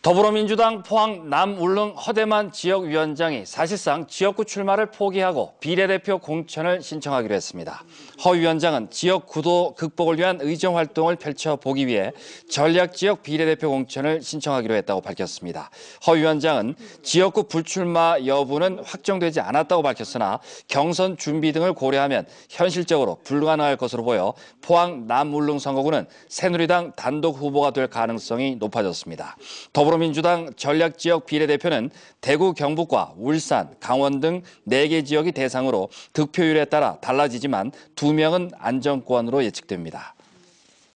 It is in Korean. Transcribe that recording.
더불어민주당 포항 남울릉 허대만 지역위원장이 사실상 지역구 출마를 포기하고 비례대표 공천을 신청하기로 했습니다. 허 위원장은 지역 구도 극복을 위한 의정 활동을 펼쳐보기 위해 전략지역 비례대표 공천을 신청하기로 했다고 밝혔습니다. 허 위원장은 지역구 불출마 여부는 확정되지 않았다고 밝혔으나 경선 준비 등을 고려하면 현실적으로 불가능할 것으로 보여 포항 남울릉 선거구는 새누리당 단독 후보가 될 가능성이 높아졌습니다. 더불 더불어민주당 전략지역 비례대표는 대구, 경북과 울산, 강원 등 4개 지역이 대상으로 득표율에 따라 달라지지만 2명은 안정권으로 예측됩니다.